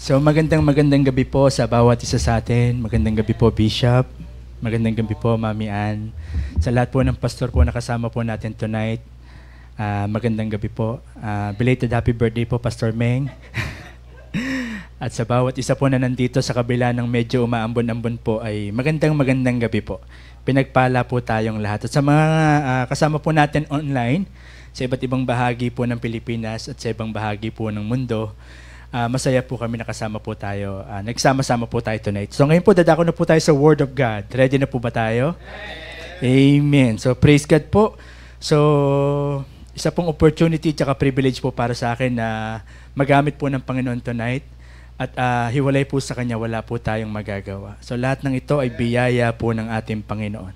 So magandang magandang gabi po sa bawat isa sa atin. Magandang gabi po, Bishop. Magandang gabi po, Mami Ann. Sa lahat po ng pastor po na kasama po natin tonight. Uh, magandang gabi po. Uh, belated happy birthday po, Pastor Meng. At sa bawat isa po na nandito sa kabila ng medyo umaambon-ambon po ay magandang magandang gabi po. Pinagpala po tayong lahat. At sa mga uh, kasama po natin online, sa iba't ibang bahagi po ng Pilipinas at sa ibang bahagi po ng mundo, uh, masaya po kami nakasama po tayo. Uh, nagsama-sama po tayo tonight. So ngayon po, dadako na po tayo sa Word of God. Ready na po ba tayo? Amen. So praise God po. So isa pong opportunity at privilege po para sa akin na magamit po ng Panginoon tonight. At uh, hiwalay po sa Kanya, wala po tayong magagawa. So lahat ng ito ay biyaya po ng ating Panginoon.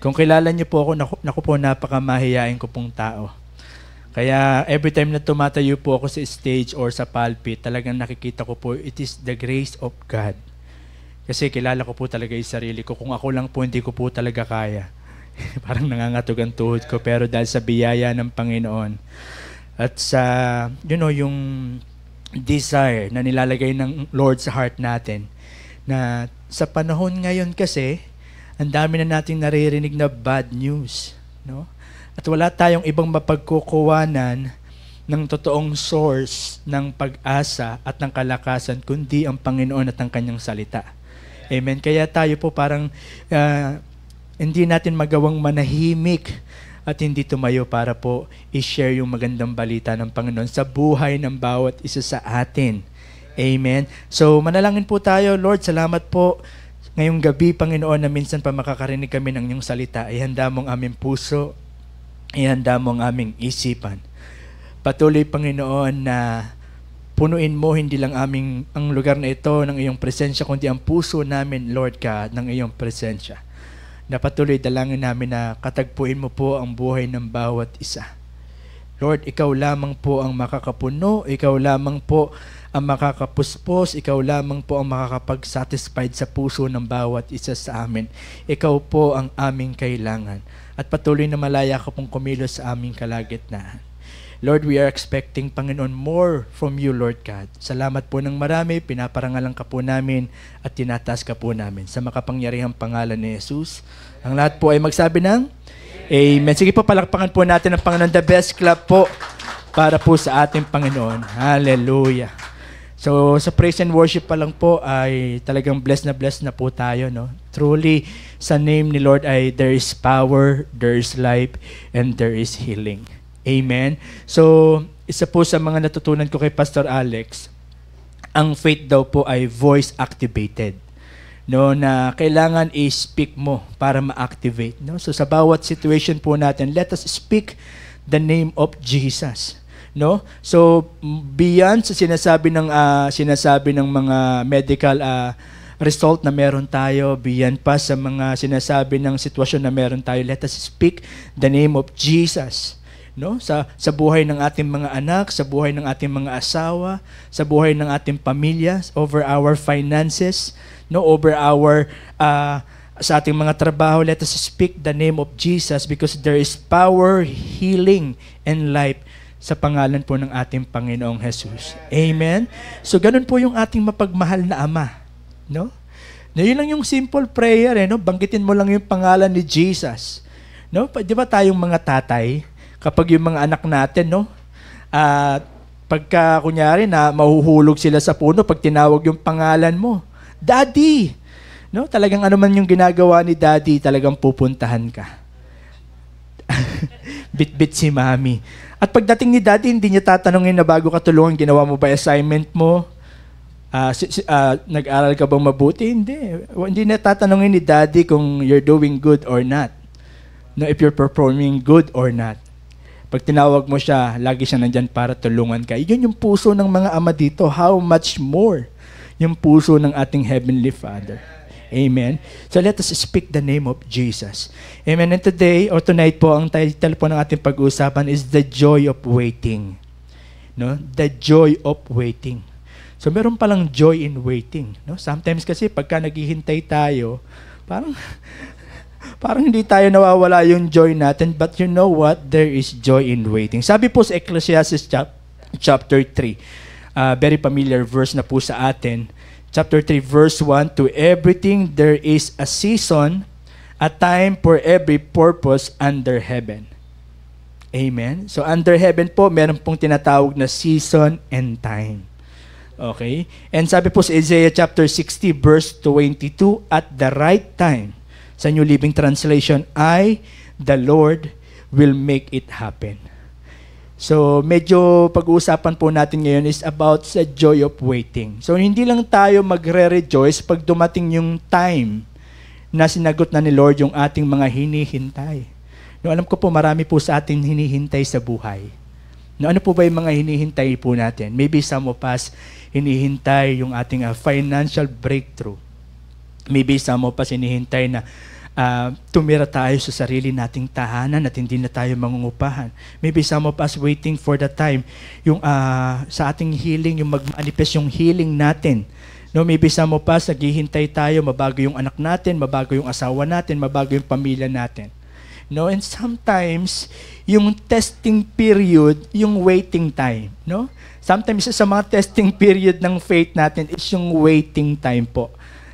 Kung kilala niyo po ako, naku, naku po, napakamahiyain ko pong tao. Kaya every time na tumatayo po ako sa stage or sa pulpit, talagang nakikita ko po, it is the grace of God. Kasi kilala ko po talaga yung sarili ko. Kung ako lang po, hindi ko po talaga kaya. Parang nangangatog ang tuhod ko. Pero dahil sa biyaya ng Panginoon at sa, you know, yung desire na nilalagay ng Lord sa heart natin, na sa panahon ngayon kasi, ang dami na nating naririnig na bad news. No? at wala tayong ibang mapagkukuwanan ng totoong source ng pag-asa at ng kalakasan kundi ang Panginoon at ang kanyang salita. Amen. Kaya tayo po parang uh, hindi natin magawang manahimik at hindi tumayo para po i-share yung magandang balita ng Panginoon sa buhay ng bawat isa sa atin. Amen. So manalangin po tayo, Lord, salamat po ngayong gabi, Panginoon, na minsan pa makakarinig kami ng iyong salita. Ihanda mong aming puso, ihanda mo ang aming isipan. Patuloy, Panginoon, na punuin mo hindi lang aming ang lugar na ito ng iyong presensya, kundi ang puso namin, Lord ka, ng iyong presensya. Na patuloy dalangin namin na katagpuin mo po ang buhay ng bawat isa. Lord, ikaw lamang po ang makakapuno, ikaw lamang po ang makakapuspos, ikaw lamang po ang makakapag-satisfied sa puso ng bawat isa sa amin. Ikaw po ang aming kailangan. At patuloy na malaya ka pong kumilos sa aming kalagitnaan. Lord, we are expecting, Panginoon, more from you, Lord God. Salamat po ng marami, pinaparangalan ka po namin at tinataas ka po namin. Sa makapangyarihang pangalan ni Jesus, ang lahat po ay magsabi ng Amen. Sige po, palakpakan po natin ang Panginoon. The best clap po para po sa ating Panginoon. Hallelujah. So sa praise and worship pa lang po ay talagang blessed na blessed na po tayo no. Truly sa name ni Lord ay there is power, there is life and there is healing. Amen. So isa po sa mga natutunan ko kay Pastor Alex, ang faith daw po ay voice activated no na kailangan i-speak mo para ma-activate no so sa bawat situation po natin let us speak the name of Jesus no? So beyond sa sinasabi ng uh, sinasabi ng mga medical uh, result na meron tayo, beyond pa sa mga sinasabi ng sitwasyon na meron tayo, let us speak the name of Jesus no sa sa buhay ng ating mga anak, sa buhay ng ating mga asawa, sa buhay ng ating pamilya, over our finances, no over our uh, sa ating mga trabaho, let us speak the name of Jesus because there is power, healing and life sa pangalan po ng ating Panginoong Jesus. Amen? So, ganun po yung ating mapagmahal na Ama. No? Na yun lang yung simple prayer, eh, no? Banggitin mo lang yung pangalan ni Jesus. No? Di ba tayong mga tatay, kapag yung mga anak natin, no? At uh, pagka, kunyari, na mahuhulog sila sa puno pag tinawag yung pangalan mo. Daddy! No? Talagang ano man yung ginagawa ni daddy, talagang pupuntahan ka. Bit-bit si mami. At pagdating ni daddy, hindi niya tatanungin na bago ka tulungan, ginawa mo ba assignment mo? Uh, si, si, uh, nag-aral ka bang mabuti? Hindi. Well, Hindi na tatanungin ni daddy kung you're doing good or not. No, if you're performing good or not. Pag tinawag mo siya, lagi siya nandyan para tulungan ka. Yun yung puso ng mga ama dito. How much more yung puso ng ating Heavenly Father. Amen. So let us speak the name of Jesus. Amen. And today, or tonight po, ang title po ng ating pag-uusapan is The Joy of Waiting. No? The Joy of Waiting. So meron palang joy in waiting. No? Sometimes kasi pagka naghihintay tayo, parang parang hindi tayo nawawala yung joy natin. But you know what? There is joy in waiting. Sabi po sa Ecclesiastes chap- chapter 3, uh, ah, very familiar verse na po sa atin, chapter 3 verse 1 to everything there is a season a time for every purpose under heaven amen so under heaven po meron pong tinatawag na season and time okay and sabi po sa Isaiah chapter 60 verse 22 at the right time sa New Living Translation I the Lord will make it happen So medyo pag-uusapan po natin ngayon is about sa joy of waiting. So hindi lang tayo magre-rejoice pag dumating yung time na sinagot na ni Lord yung ating mga hinihintay. No, alam ko po marami po sa atin hinihintay sa buhay. No, ano po ba yung mga hinihintay po natin? Maybe some of us hinihintay yung ating uh, financial breakthrough. Maybe some of us hinihintay na uh, tumira tayo sa sarili nating tahanan at hindi na tayo mangungupahan. Maybe some of us waiting for the time, yung uh, sa ating healing, yung mag-manifest yung healing natin. No, maybe some of us, naghihintay tayo, mabago yung anak natin, mabago yung asawa natin, mabago yung pamilya natin. No, and sometimes, yung testing period, yung waiting time. No? Sometimes, isa sa mga testing period ng faith natin is yung waiting time po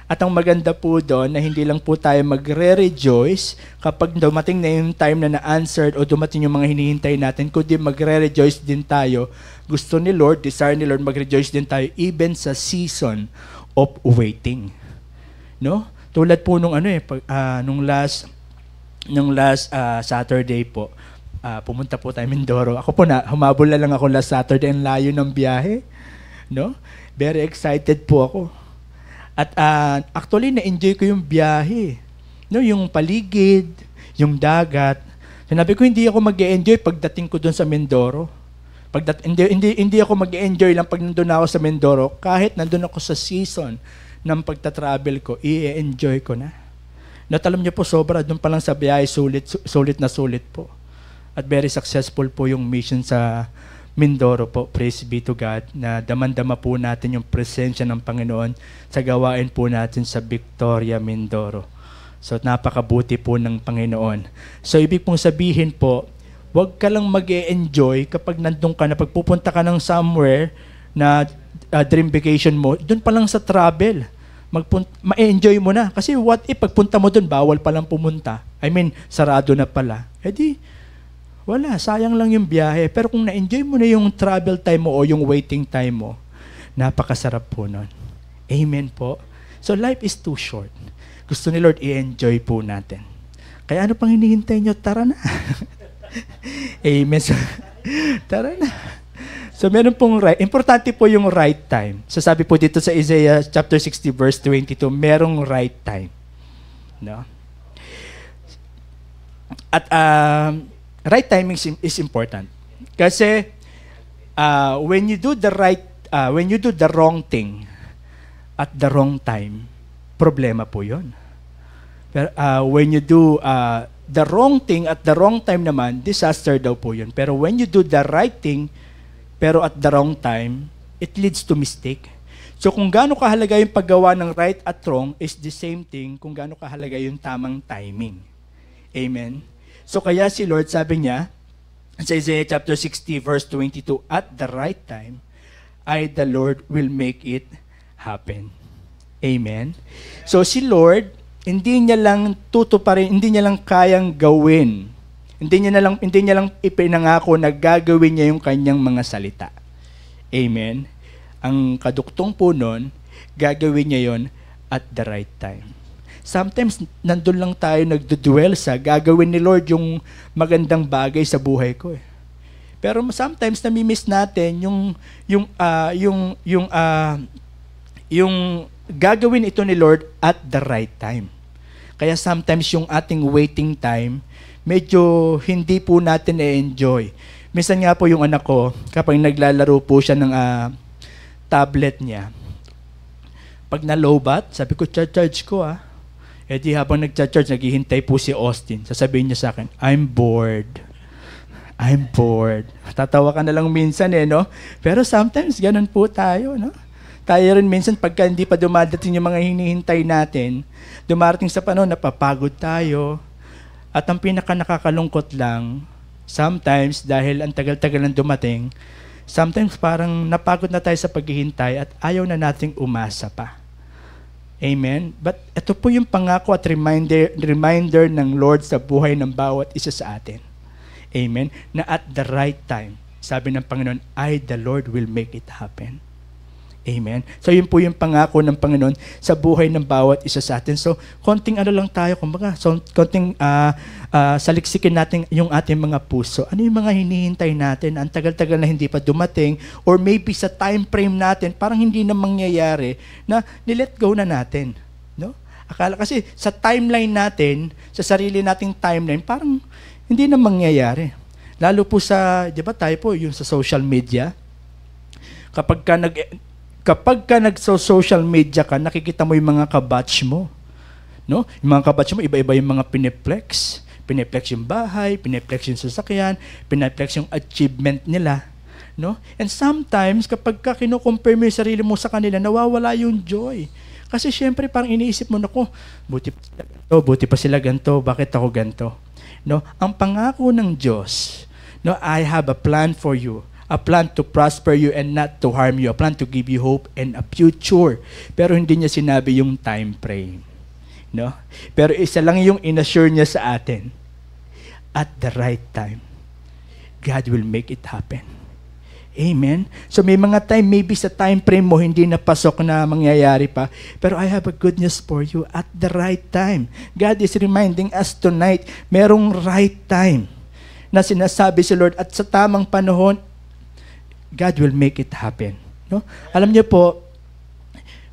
at ang maganda po doon na hindi lang po tayo magre-rejoice kapag dumating na yung time na na-answered o dumating yung mga hinihintay natin, kundi magre-rejoice din tayo. Gusto ni Lord, desire ni Lord, mag-rejoice din tayo even sa season of waiting. No? Tulad po nung ano eh, pag, uh, nung last nung last uh, Saturday po, uh, pumunta po tayo Mindoro. Ako po na, humabol na lang ako last Saturday, ang layo ng biyahe. No? Very excited po ako at uh, actually, na-enjoy ko yung biyahe. No, yung paligid, yung dagat. Sinabi ko, hindi ako mag enjoy pagdating ko doon sa Mindoro. Pagdat hindi, hindi, hindi ako mag enjoy lang pag nandun ako sa Mindoro. Kahit nandun ako sa season ng pagta-travel ko, i-enjoy ko na. No, alam niyo po, sobra, doon pa lang sa biyahe, sulit, sulit na sulit po. At very successful po yung mission sa Mindoro po. Praise be to God na damandama po natin yung presensya ng Panginoon sa gawain po natin sa Victoria Mindoro. So napakabuti po ng Panginoon. So ibig pong sabihin po, huwag ka lang mag enjoy kapag nandun ka na pagpupunta ka ng somewhere na uh, dream vacation mo, doon pa lang sa travel magpunta, ma-enjoy mo na. Kasi what if pagpunta mo doon, bawal pa lang pumunta. I mean, sarado na pala. Eh di, wala, sayang lang yung biyahe. Pero kung na-enjoy mo na yung travel time mo o yung waiting time mo, napakasarap po nun. Amen po. So life is too short. Gusto ni Lord i-enjoy po natin. Kaya ano pang hinihintay nyo? Tara na. Amen. So, tara na. So meron pong right. Importante po yung right time. sabi po dito sa Isaiah chapter 60 verse 22, merong right time. No? At um, uh, right timing is important. Kasi uh, when you do the right uh, when you do the wrong thing at the wrong time, problema po 'yon. Pero uh, when you do uh, the wrong thing at the wrong time naman, disaster daw po 'yon. Pero when you do the right thing pero at the wrong time, it leads to mistake. So kung gaano kahalaga yung paggawa ng right at wrong is the same thing kung gaano kahalaga yung tamang timing. Amen. So kaya si Lord sabi niya, sa Isaiah chapter 60 verse 22, at the right time, I the Lord will make it happen. Amen. So si Lord, hindi niya lang tutuparin, hindi niya lang kayang gawin. Hindi niya na lang hindi niya lang ipinangako na gagawin niya yung kanyang mga salita. Amen. Ang kaduktong po noon, gagawin niya yon at the right time sometimes nandun lang tayo nagduduel sa gagawin ni Lord yung magandang bagay sa buhay ko eh. Pero sometimes nami-miss natin yung yung uh, yung yung uh, yung gagawin ito ni Lord at the right time. Kaya sometimes yung ating waiting time medyo hindi po natin na-enjoy. Minsan nga po yung anak ko kapag naglalaro po siya ng uh, tablet niya. Pag na low bat, sabi ko, charge ko ah E di habang nagcha-charge, naghihintay po si Austin. Sasabihin niya sa akin, I'm bored. I'm bored. Tatawa ka na lang minsan eh, no? Pero sometimes, ganun po tayo, no? Tayo rin minsan, pagka hindi pa dumadating yung mga hinihintay natin, dumarating sa panahon, napapagod tayo. At ang pinaka nakakalungkot lang, sometimes, dahil ang tagal-tagal nang dumating, sometimes parang napagod na tayo sa paghihintay at ayaw na nating umasa pa. Amen? But ito po yung pangako at reminder, reminder ng Lord sa buhay ng bawat isa sa atin. Amen? Na at the right time, sabi ng Panginoon, I, the Lord, will make it happen. Amen. So yun po yung pangako ng Panginoon sa buhay ng bawat isa sa atin. So konting ano lang tayo, kumbaga, so, konting uh, uh, saliksikin natin yung ating mga puso. Ano yung mga hinihintay natin? Ang tagal-tagal na hindi pa dumating or maybe sa time frame natin, parang hindi na mangyayari na nilet go na natin. No? Akala kasi sa timeline natin, sa sarili nating timeline, parang hindi na mangyayari. Lalo po sa, di ba tayo po, yung sa social media, kapag ka nag, kapag ka nagso-social media ka, nakikita mo yung mga kabatch mo. No? Yung mga kabatch mo, iba-iba yung mga pineplex. Pineplex yung bahay, pineplex yung sasakyan, pineplex yung achievement nila. No? And sometimes, kapag ka kinukompare mo yung sarili mo sa kanila, nawawala yung joy. Kasi syempre parang iniisip mo nako, buti pa sila ganito, buti pa sila ganito, bakit ako ganito? No? Ang pangako ng Diyos, no, I have a plan for you a plan to prosper you and not to harm you, a plan to give you hope and a future. Pero hindi niya sinabi yung time frame. No? Pero isa lang yung inassure niya sa atin. At the right time, God will make it happen. Amen? So may mga time, maybe sa time frame mo, hindi na pasok na mangyayari pa. Pero I have a good news for you at the right time. God is reminding us tonight, merong right time na sinasabi si Lord at sa tamang panahon God will make it happen. No? Alam niyo po,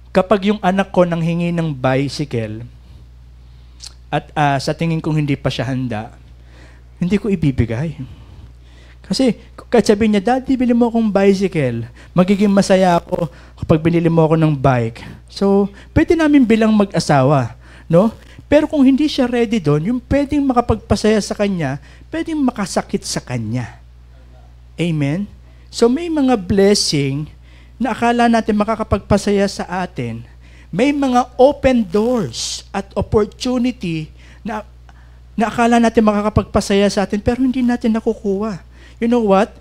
kapag yung anak ko nang hingi ng bicycle, at uh, sa tingin kong hindi pa siya handa, hindi ko ibibigay. Kasi kahit sabihin niya, Daddy, bili mo akong bicycle. Magiging masaya ako kapag binili mo ako ng bike. So, pwede namin bilang mag-asawa. No? Pero kung hindi siya ready doon, yung pwedeng makapagpasaya sa kanya, pwedeng makasakit sa kanya. Amen? So may mga blessing na akala natin makakapagpasaya sa atin. May mga open doors at opportunity na, na akala natin makakapagpasaya sa atin pero hindi natin nakukuha. You know what?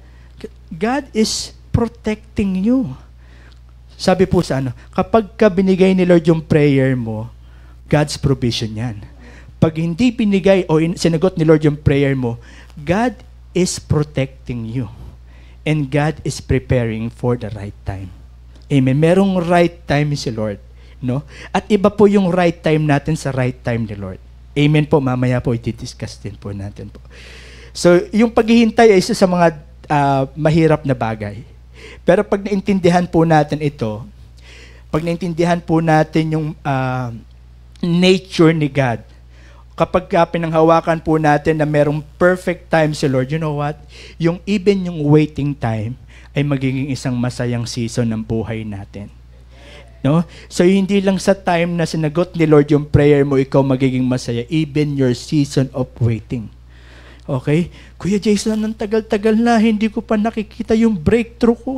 God is protecting you. Sabi po sa ano, kapag ka binigay ni Lord yung prayer mo, God's provision yan. Pag hindi binigay o sinagot ni Lord yung prayer mo, God is protecting you. And God is preparing for the right time. Amen. Merong right time si Lord. No? At iba po yung right time natin sa right time ni Lord. Amen po. Mamaya po i-discuss din po natin po. So, yung paghihintay ay isa sa mga uh, mahirap na bagay. Pero pag naintindihan po natin ito, pag naintindihan po natin yung uh, nature ni God, kapag ka pinanghawakan po natin na merong perfect time si Lord, you know what? Yung even yung waiting time ay magiging isang masayang season ng buhay natin. No? So hindi lang sa time na sinagot ni Lord yung prayer mo, ikaw magiging masaya, even your season of waiting. Okay? Kuya Jason, ang tagal-tagal na hindi ko pa nakikita yung breakthrough ko.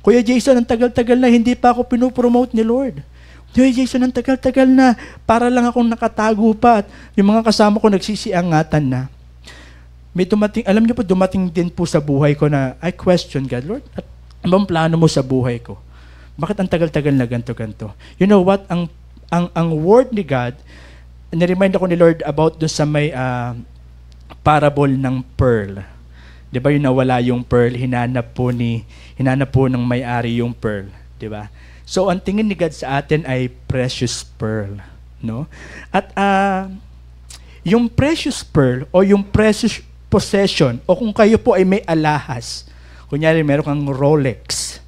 Kuya Jason, ang tagal-tagal na hindi pa ako pinopromote ni Lord. Joy Jason, ang tagal-tagal na. Para lang akong nakatago pa. At yung mga kasama ko nagsisiangatan na. May dumating, alam niyo po, dumating din po sa buhay ko na I question God, Lord, at anong plano mo sa buhay ko? Bakit ang tagal-tagal na ganto-ganto? You know what? Ang, ang, ang word ni God, niremind ako ni Lord about doon sa may uh, parable ng pearl. Di ba yung nawala yung pearl, hinanap po ni hinanap po ng may-ari yung pearl, di ba? So ang tingin ni God sa atin ay precious pearl, no? At uh, yung precious pearl o yung precious possession o kung kayo po ay may alahas, kunyari meron kang Rolex.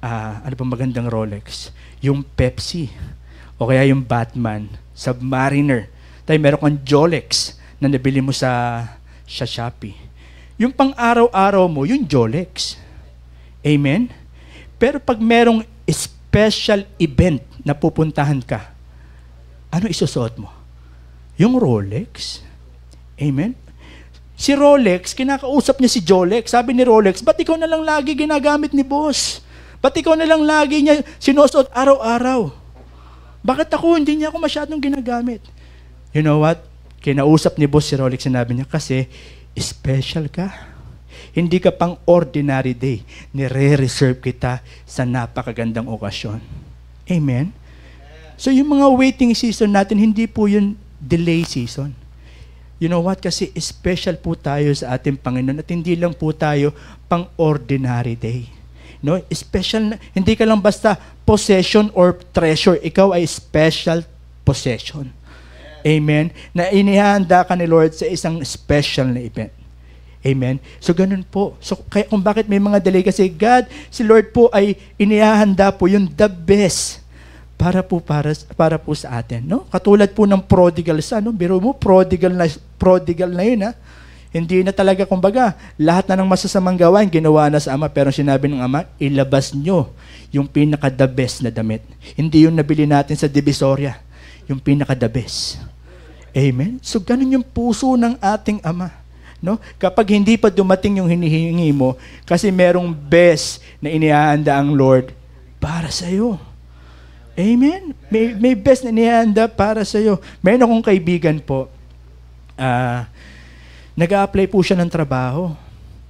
Uh, ano pa magandang Rolex? Yung Pepsi o kaya yung Batman, Submariner. Tayo meron kang Jolex na nabili mo sa sa Shopee. Yung pang-araw-araw mo, yung Jolex. Amen? Pero pag merong special event na pupuntahan ka, ano isusuot mo? Yung Rolex. Amen? Si Rolex, kinakausap niya si Jolex. Sabi ni Rolex, ba't ikaw na lang lagi ginagamit ni boss? Ba't ikaw na lang lagi niya sinusuot araw-araw? Bakit ako? Hindi niya ako masyadong ginagamit. You know what? Kinausap ni boss si Rolex, sinabi niya, kasi special ka hindi ka pang ordinary day. Nire-reserve kita sa napakagandang okasyon. Amen? So yung mga waiting season natin, hindi po yun delay season. You know what? Kasi special po tayo sa ating Panginoon at hindi lang po tayo pang ordinary day. No? Special, hindi ka lang basta possession or treasure. Ikaw ay special possession. Amen? Na inihanda ka ni Lord sa isang special na event. Amen? So ganun po. So kaya kung bakit may mga delay, kasi God, si Lord po ay inihahanda po yung the best para po para para po sa atin no katulad po ng prodigal son no biro mo prodigal na prodigal na yun ha hindi na talaga kumbaga lahat na ng masasamang gawain ginawa na sa ama pero sinabi ng ama ilabas nyo yung pinaka the best na damit hindi yung nabili natin sa divisoria yung pinaka the best amen so ganun yung puso ng ating ama No? Kapag hindi pa dumating yung hinihingi mo, kasi merong best na iniaanda ang Lord para sa iyo. Amen? May, may best na iniaanda para sa iyo. Meron akong kaibigan po, uh, nag-a-apply po siya ng trabaho.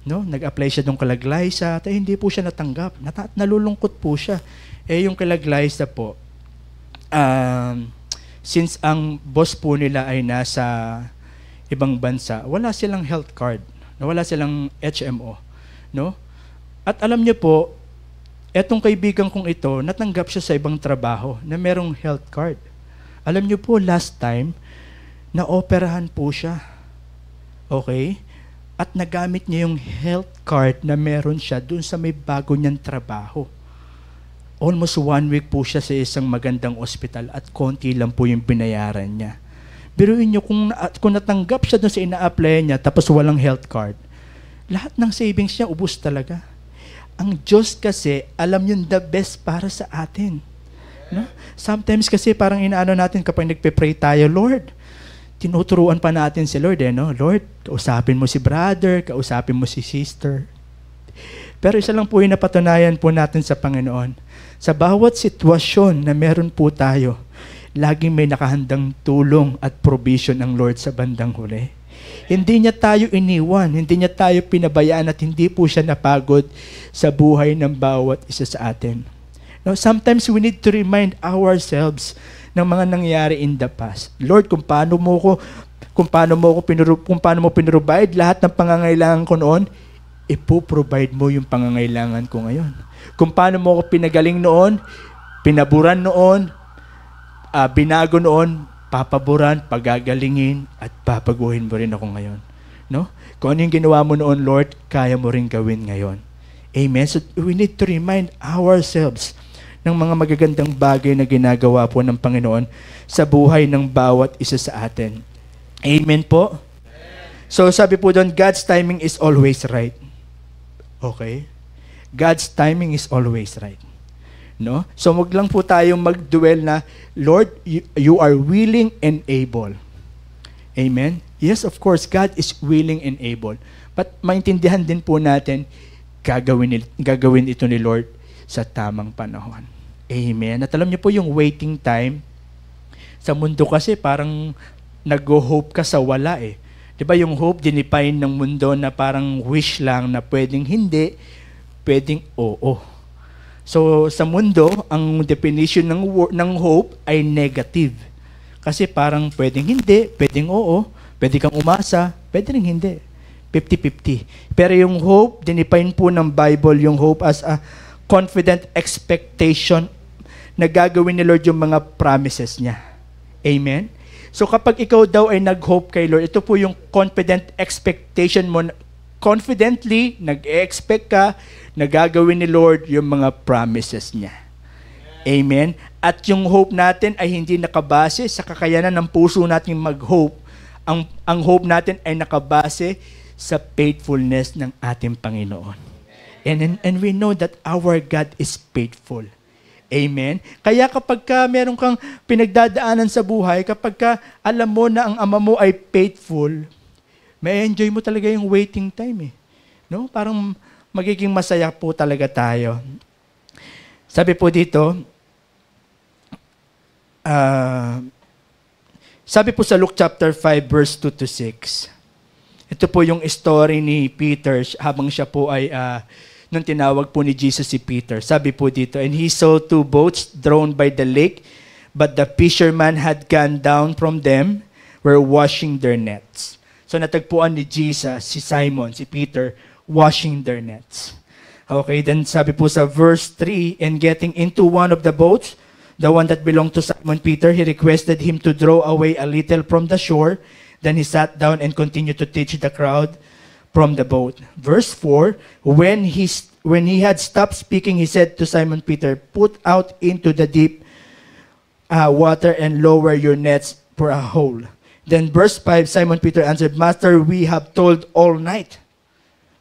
No? Nag-apply siya ng kalaglay sa at eh, hindi po siya natanggap. Nat- nalulungkot po siya. Eh yung kalaglaysa po, um, since ang boss po nila ay nasa ibang bansa, wala silang health card, wala silang HMO, no? At alam niyo po, etong kaibigan kong ito, natanggap siya sa ibang trabaho na merong health card. Alam niyo po, last time, naoperahan po siya. Okay? At nagamit niya yung health card na meron siya dun sa may bago niyang trabaho. Almost one week po siya sa isang magandang ospital at konti lang po yung binayaran niya. Biruin nyo, kung, kung natanggap siya doon sa ina-apply niya, tapos walang health card, lahat ng savings niya, ubus talaga. Ang Diyos kasi, alam yung the best para sa atin. No? Sometimes kasi parang inaano natin kapag nagpe-pray tayo, Lord, tinuturuan pa natin si Lord eh, no? Lord, kausapin mo si brother, kausapin mo si sister. Pero isa lang po yung napatunayan po natin sa Panginoon. Sa bawat sitwasyon na meron po tayo, laging may nakahandang tulong at provision ang Lord sa bandang huli. Hindi niya tayo iniwan, hindi niya tayo pinabayaan at hindi po siya napagod sa buhay ng bawat isa sa atin. Now, sometimes we need to remind ourselves ng mga nangyari in the past. Lord, kung paano mo ko kung paano mo ko pinuro, kung paano mo pinrovide lahat ng pangangailangan ko noon, ipo-provide mo yung pangangailangan ko ngayon. Kung paano mo ko pinagaling noon, pinaburan noon, uh, binago noon, papaboran, pagagalingin, at papaguhin mo rin ako ngayon. No? Kung ano yung ginawa mo noon, Lord, kaya mo rin gawin ngayon. Amen? So we need to remind ourselves ng mga magagandang bagay na ginagawa po ng Panginoon sa buhay ng bawat isa sa atin. Amen po? So sabi po doon, God's timing is always right. Okay? God's timing is always right. No? So wag lang po tayong magduel na, Lord, you, you are willing and able. Amen? Yes, of course, God is willing and able. But maintindihan din po natin, gagawin, gagawin ito ni Lord sa tamang panahon. Amen. At alam niyo po yung waiting time, sa mundo kasi parang nag-hope ka sa wala eh. 'Di ba yung hope dinipine ng mundo na parang wish lang na pwedeng hindi, pwedeng oo. So sa mundo, ang definition ng ng hope ay negative. Kasi parang pwedeng hindi, pwedeng oo, pwede kang umasa, pwede rin hindi. 50-50. Pero yung hope, dinipine po ng Bible yung hope as a confident expectation na gagawin ni Lord yung mga promises niya. Amen? So kapag ikaw daw ay nag-hope kay Lord, ito po yung confident expectation mo confidently, nag-expect ka na gagawin ni Lord yung mga promises niya. Amen? At yung hope natin ay hindi nakabase sa kakayanan ng puso natin mag-hope. Ang, ang hope natin ay nakabase sa faithfulness ng ating Panginoon. And, and, and we know that our God is faithful. Amen? Kaya kapag ka meron kang pinagdadaanan sa buhay, kapag ka alam mo na ang ama mo ay faithful, may enjoy mo talaga yung waiting time eh. No? Parang magiging masaya po talaga tayo. Sabi po dito, uh, sabi po sa Luke chapter 5 verse 2 to 6. Ito po yung story ni Peter habang siya po ay uh, nung tinawag po ni Jesus si Peter. Sabi po dito, And he saw two boats drawn by the lake, but the fishermen had gone down from them, were washing their nets. So natagpuan ni Jesus, si Simon, si Peter, washing their nets. Okay, then sabi po sa verse 3, in getting into one of the boats, the one that belonged to Simon Peter, he requested him to draw away a little from the shore. Then he sat down and continued to teach the crowd from the boat. Verse 4, when he, when he had stopped speaking, he said to Simon Peter, Put out into the deep uh, water and lower your nets for a hole. Then verse 5, Simon Peter answered, Master, we have toiled all night.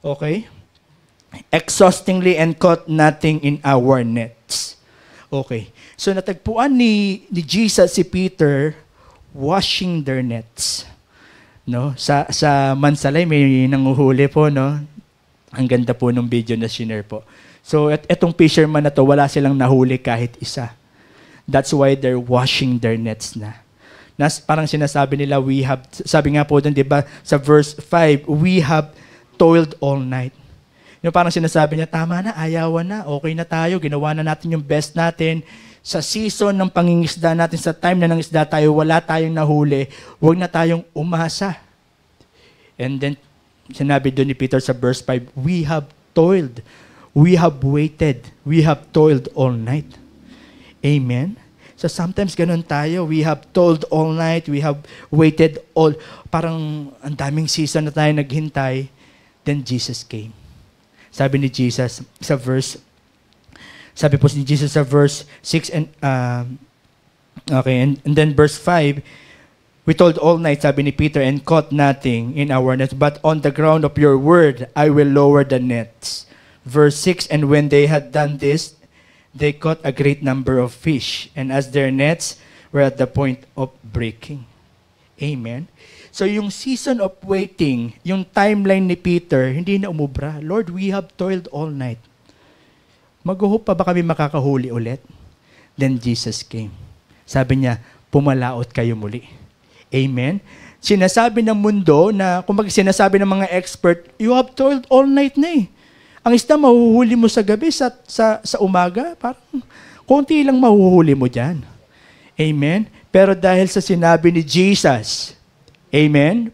Okay? Exhaustingly and caught nothing in our nets. Okay. So natagpuan ni, ni Jesus si Peter washing their nets. No? Sa, sa Mansalay, may nanguhuli po, no? Ang ganda po ng video na shinare po. So, et, etong fisherman na to, wala silang nahuli kahit isa. That's why they're washing their nets na nas, parang sinasabi nila, we have, sabi nga po dun, di ba, sa verse 5, we have toiled all night. Yung parang sinasabi niya, tama na, ayawan na, okay na tayo, ginawa na natin yung best natin. Sa season ng pangingisda natin, sa time na nangisda tayo, wala tayong nahuli, huwag na tayong umasa. And then, sinabi doon ni Peter sa verse 5, we have toiled, we have waited, we have toiled all night. Amen? So sometimes ganun tayo. We have told all night, we have waited all. Parang ang daming season na tayo naghintay. Then Jesus came. Sabi ni Jesus sa verse, sabi po ni Jesus sa verse 6 and, uh, okay, and, and then verse 5, We told all night, sabi ni Peter, and caught nothing in our nets. but on the ground of your word, I will lower the nets. Verse 6, And when they had done this, they caught a great number of fish, and as their nets were at the point of breaking. Amen? So yung season of waiting, yung timeline ni Peter, hindi na umubra. Lord, we have toiled all night. Maghuhop pa ba kami makakahuli ulit? Then Jesus came. Sabi niya, pumalaot kayo muli. Amen? Sinasabi ng mundo na, kung sinasabi ng mga expert, you have toiled all night na eh. Ang isda mahuhuli mo sa gabi, sa, sa, sa umaga, parang konti lang mahuhuli mo diyan. Amen? Pero dahil sa sinabi ni Jesus, Amen?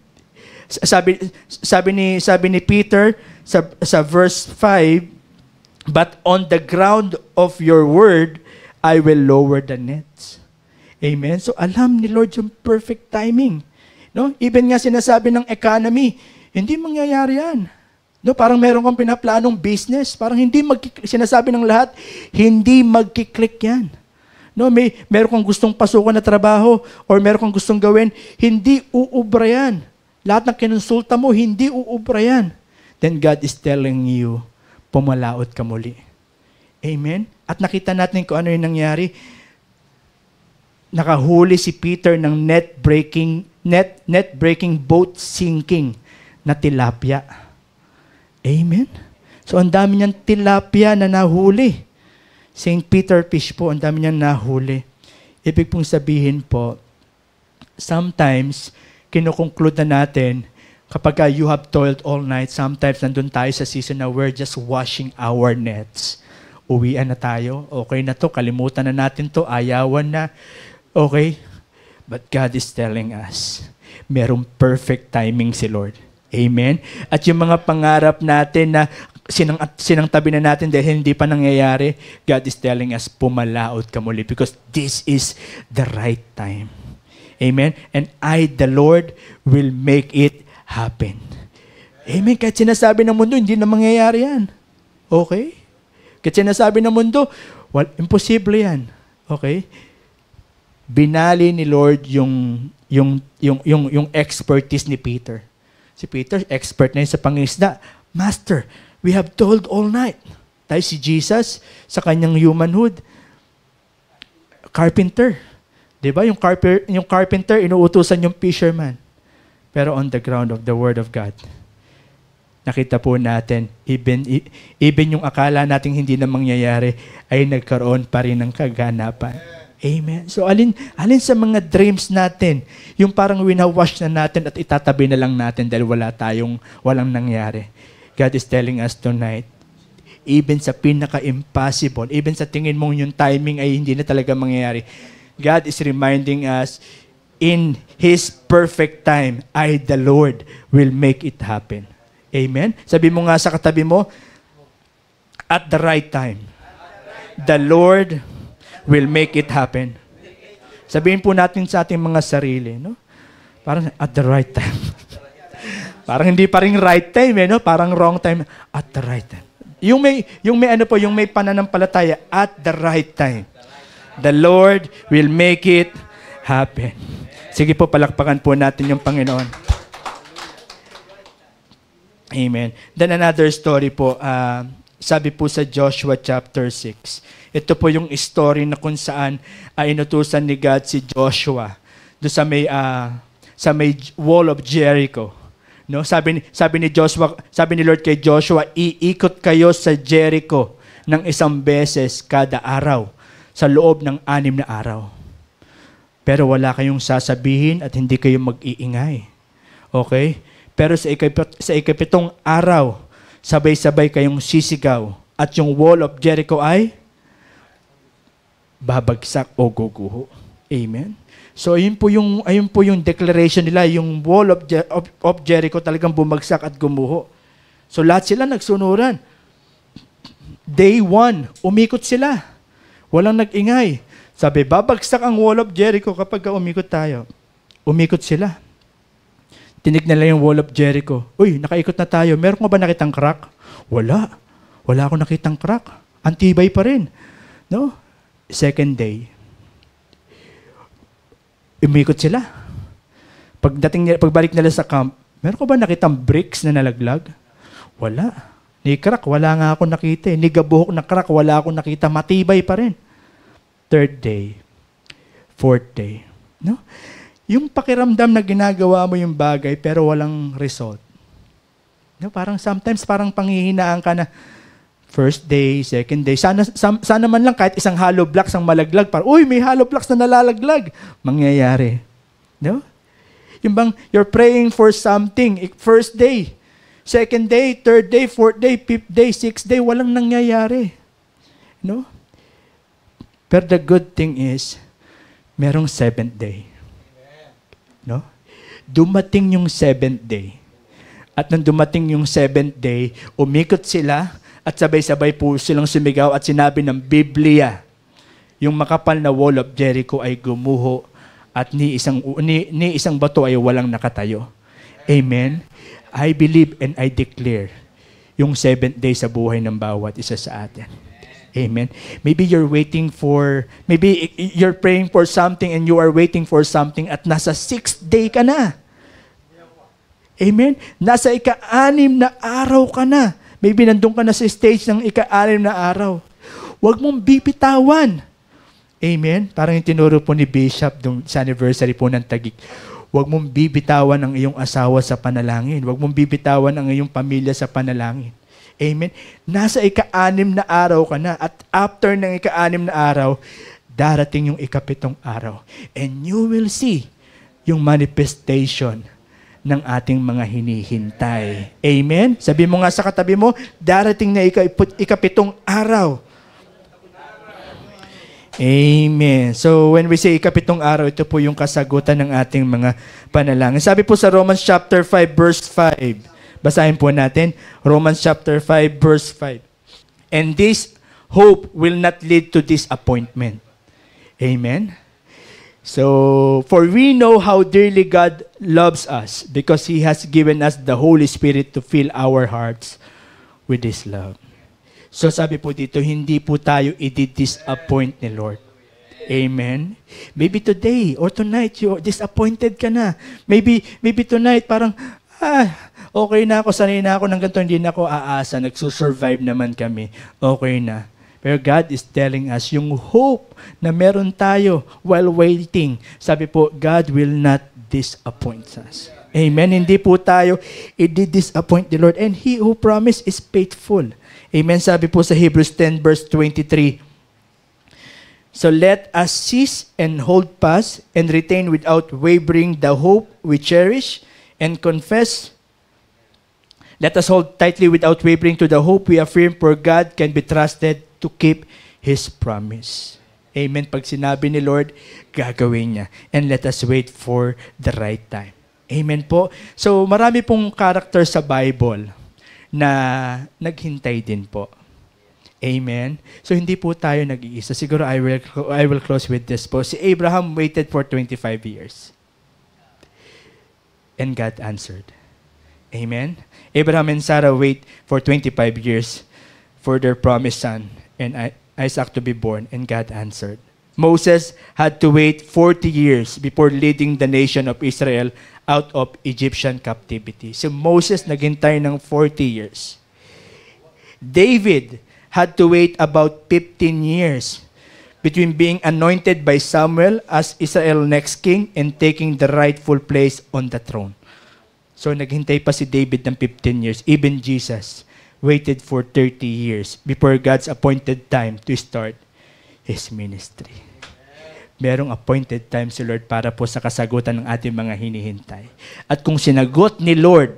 Sabi, sabi, ni, sabi ni Peter sa, sa verse 5, But on the ground of your word, I will lower the nets. Amen? So alam ni Lord yung perfect timing. No? Even nga sinasabi ng economy, hindi mangyayari yan. No, parang meron kang pinaplanong business. Parang hindi magkiklik. Sinasabi ng lahat, hindi magkiklik yan. No, may, meron kang gustong pasukan na trabaho or meron kang gustong gawin, hindi uubra yan. Lahat ng kinonsulta mo, hindi uubra yan. Then God is telling you, pumalaot ka muli. Amen? At nakita natin kung ano yung nangyari. Nakahuli si Peter ng net breaking net net breaking boat sinking na tilapia Amen? So, ang dami niyang tilapia na nahuli. St. Peter fish po, ang dami niyang nahuli. Ibig pong sabihin po, sometimes, kinukonclude na natin, kapag you have toiled all night, sometimes nandun tayo sa season na we're just washing our nets. Uwian na tayo, okay na to, kalimutan na natin to, ayawan na, okay? But God is telling us, merong perfect timing si Lord. Amen? At yung mga pangarap natin na sinang, sinang tabi na natin dahil hindi pa nangyayari, God is telling us, pumalaot ka muli because this is the right time. Amen? And I, the Lord, will make it happen. Amen? Kahit sinasabi ng mundo, hindi na mangyayari yan. Okay? Kahit sinasabi ng mundo, well, imposible yan. Okay? Binali ni Lord yung yung yung yung yung expertise ni Peter. Si Peter, expert na yun sa pangisda. Master, we have told all night. Tayo si Jesus sa kanyang humanhood. Carpenter. Di ba? Yung, carper, yung carpenter, inuutusan yung fisherman. Pero on the ground of the Word of God. Nakita po natin, even, even yung akala nating hindi na mangyayari, ay nagkaroon pa rin ng kaganapan. Yeah. Amen. So alin alin sa mga dreams natin, yung parang winawash na natin at itatabi na lang natin dahil wala tayong walang nangyari. God is telling us tonight, even sa pinaka-impossible, even sa tingin mong yung timing ay hindi na talaga mangyayari, God is reminding us, in His perfect time, I, the Lord, will make it happen. Amen? Sabi mo nga sa katabi mo, at the right time, the Lord will make it happen. Sabihin po natin sa ating mga sarili, no? Parang at the right time. Parang hindi pa rin right time, eh, no? Parang wrong time. At the right time. Yung may, yung may ano po, yung may pananampalataya, at the right time. The Lord will make it happen. Sige po, palakpakan po natin yung Panginoon. Amen. Then another story po, uh, sabi po sa Joshua chapter 6. Ito po yung story na kung saan ay ah, inutusan ni God si Joshua do sa may uh, sa may wall of Jericho. No, sabi ni sabi ni Joshua, sabi ni Lord kay Joshua, iikot kayo sa Jericho ng isang beses kada araw sa loob ng anim na araw. Pero wala kayong sasabihin at hindi kayo mag-iingay. Okay? Pero sa ikapitong araw, sabay-sabay kayong sisigaw at yung wall of Jericho ay babagsak o guguho. Amen? So, ayun po yung, ayun po yung declaration nila, yung wall of, Je- of, of Jericho talagang bumagsak at gumuho. So, lahat sila nagsunuran. Day one, umikot sila. Walang nag-ingay. Sabi, babagsak ang wall of Jericho kapag umikot tayo. Umikot sila. Tinignan nila yung wall of Jericho. Uy, nakaikot na tayo. Meron ko ba nakitang crack? Wala. Wala akong nakitang crack. Antibay pa rin. No? Second day, umikot sila. Pagdating nila, pagbalik nila sa camp, meron ko ba nakitang bricks na nalaglag? Wala. Ni crack, wala nga akong nakita. Eh. Ni gabuhok na crack, wala akong nakita. Matibay pa rin. Third day. Fourth day. No? Yung pakiramdam na ginagawa mo yung bagay pero walang result. No, parang sometimes parang panghihinaan ka na first day, second day. Sana, sana, sana man lang kahit isang hollow blocks ang malaglag. Para, uy, may hollow blocks na nalalaglag. Mangyayari. No? Yung bang, you're praying for something. First day, second day, third day, fourth day, fifth day, sixth day, walang nangyayari. No? But the good thing is, merong seventh day. No? Dumating yung seventh day. At nang dumating yung seventh day, umikot sila at sabay-sabay po silang sumigaw at sinabi ng Biblia, yung makapal na wall of Jericho ay gumuho at ni isang, ni, ni isang bato ay walang nakatayo. Amen? I believe and I declare yung seventh day sa buhay ng bawat isa sa atin. Amen. Maybe you're waiting for, maybe you're praying for something and you are waiting for something at nasa sixth day ka na. Amen. Nasa ika-anim na araw ka na. Maybe nandun ka na sa stage ng ika-anim na araw. Huwag mong bibitawan. Amen. Parang yung tinuro po ni Bishop dun sa anniversary po ng tagik. Huwag mong bibitawan ang iyong asawa sa panalangin. Huwag mong bibitawan ang iyong pamilya sa panalangin. Amen. Nasa ika-anim na araw ka na at after ng ika-anim na araw, darating yung ikapitong araw. And you will see yung manifestation ng ating mga hinihintay. Amen? Sabi mo nga sa katabi mo, darating na ikapitong araw. Amen. So when we say ikapitong araw, ito po yung kasagutan ng ating mga panalangin. Sabi po sa Romans chapter 5 verse 5. Basahin po natin, Romans chapter 5, verse 5. And this hope will not lead to disappointment. Amen? So, for we know how dearly God loves us because He has given us the Holy Spirit to fill our hearts with His love. So sabi po dito, hindi po tayo i-disappoint ni Lord. Amen. Maybe today or tonight you disappointed ka na. Maybe maybe tonight parang ah okay na ako, sanay na ako nang ganito, hindi na ako aasa, nagsusurvive naman kami, okay na. Pero God is telling us yung hope na meron tayo while waiting. Sabi po, God will not disappoint us. Amen. Hindi po tayo i-disappoint the Lord. And He who promised is faithful. Amen. Sabi po sa Hebrews 10 verse 23, So let us cease and hold fast and retain without wavering the hope we cherish and confess Let us hold tightly without wavering to the hope we affirm for God can be trusted to keep His promise. Amen. Pag sinabi ni Lord, gagawin niya. And let us wait for the right time. Amen po. So marami pong character sa Bible na naghintay din po. Amen. So hindi po tayo nag-iisa. Siguro I will I will close with this po. Si Abraham waited for 25 years. And God answered. Amen. Abraham and Sarah wait for 25 years for their promised son and Isaac to be born, and God answered. Moses had to wait 40 years before leading the nation of Israel out of Egyptian captivity. So Moses naghintay ng 40 years. David had to wait about 15 years between being anointed by Samuel as Israel's next king and taking the rightful place on the throne. So naghintay pa si David ng 15 years. Even Jesus waited for 30 years before God's appointed time to start His ministry. Merong appointed time si Lord para po sa kasagutan ng ating mga hinihintay. At kung sinagot ni Lord,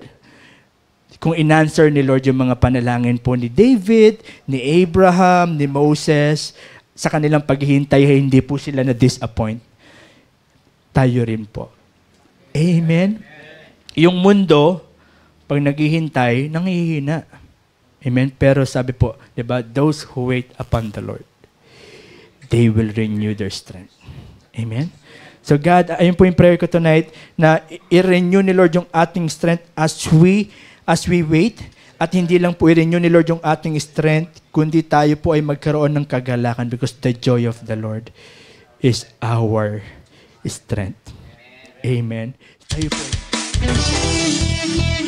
kung inanswer ni Lord yung mga panalangin po ni David, ni Abraham, ni Moses, sa kanilang paghihintay, eh, hindi po sila na-disappoint. Tayo rin po. Amen. Amen. Yung mundo, pag naghihintay, nangihina. Amen? Pero sabi po, di ba, those who wait upon the Lord, they will renew their strength. Amen? So God, ayun po yung prayer ko tonight na i-renew ni Lord yung ating strength as we as we wait at hindi lang po i-renew ni Lord yung ating strength kundi tayo po ay magkaroon ng kagalakan because the joy of the Lord is our strength. Amen. Amen. Tayo po. Thank you.